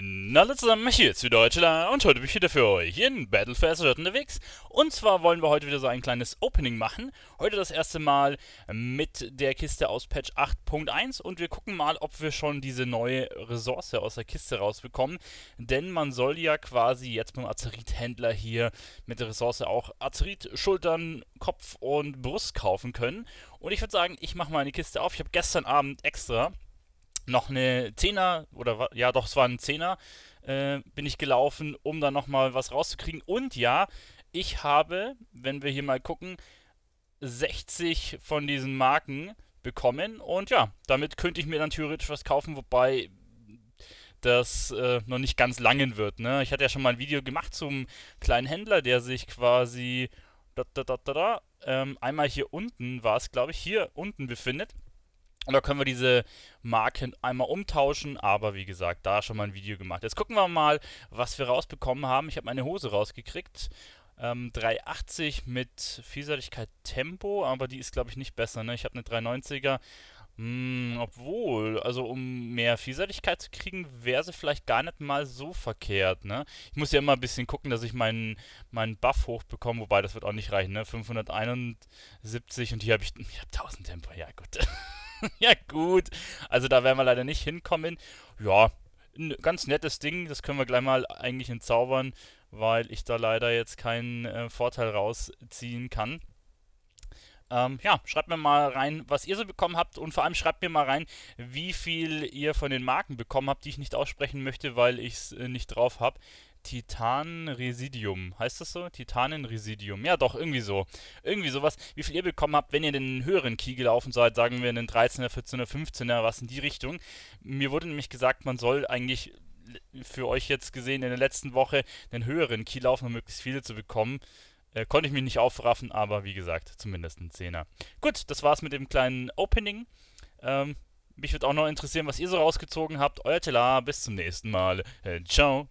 Na alle zusammen, hier ist wieder Deutschler und heute bin ich wieder für euch in Battle for Azeroth unterwegs. Und zwar wollen wir heute wieder so ein kleines Opening machen. Heute das erste Mal mit der Kiste aus Patch 8.1 und wir gucken mal, ob wir schon diese neue Ressource aus der Kiste rausbekommen. Denn man soll ja quasi jetzt beim Azerit-Händler hier mit der Ressource auch Azerit, Schultern, Kopf und Brust kaufen können. Und ich würde sagen, ich mache mal eine Kiste auf. Ich habe gestern Abend extra noch eine Zehner oder ja doch, es war ein Zehner, äh, bin ich gelaufen, um dann nochmal was rauszukriegen. Und ja, ich habe, wenn wir hier mal gucken, 60 von diesen Marken bekommen und ja, damit könnte ich mir dann theoretisch was kaufen, wobei das äh, noch nicht ganz langen wird. Ne? Ich hatte ja schon mal ein Video gemacht zum kleinen Händler, der sich quasi da, da, da, ähm, einmal hier unten war es, glaube ich, hier unten befindet und da können wir diese Marken einmal umtauschen, aber wie gesagt, da schon mal ein Video gemacht. Jetzt gucken wir mal, was wir rausbekommen haben. Ich habe meine Hose rausgekriegt. Ähm, 380 mit Vielseitigkeit Tempo, aber die ist glaube ich nicht besser. Ne? Ich habe eine 390er. Hm, obwohl, also um mehr Vielseitigkeit zu kriegen, wäre sie vielleicht gar nicht mal so verkehrt, ne? Ich muss ja immer ein bisschen gucken, dass ich meinen, meinen Buff hochbekomme, wobei das wird auch nicht reichen, ne? 571 und hier habe ich, ich hab 1000 Tempo, ja gut. ja, gut. Also da werden wir leider nicht hinkommen. Ja, ein ganz nettes Ding. Das können wir gleich mal eigentlich entzaubern, weil ich da leider jetzt keinen äh, Vorteil rausziehen kann. Ähm, ja, schreibt mir mal rein, was ihr so bekommen habt und vor allem schreibt mir mal rein, wie viel ihr von den Marken bekommen habt, die ich nicht aussprechen möchte, weil ich es äh, nicht drauf habe. Titanresidium. Heißt das so? Titanenresidium. Ja, doch, irgendwie so. Irgendwie sowas. Wie viel ihr bekommen habt, wenn ihr den höheren Key gelaufen seid, sagen wir einen 13er, 14er, 15er, was in die Richtung. Mir wurde nämlich gesagt, man soll eigentlich für euch jetzt gesehen in der letzten Woche den höheren Key laufen, um möglichst viele zu bekommen. Äh, konnte ich mich nicht aufraffen, aber wie gesagt, zumindest ein 10er. Gut, das war's mit dem kleinen Opening. Ähm, mich würde auch noch interessieren, was ihr so rausgezogen habt. Euer Telar, bis zum nächsten Mal. Äh, ciao.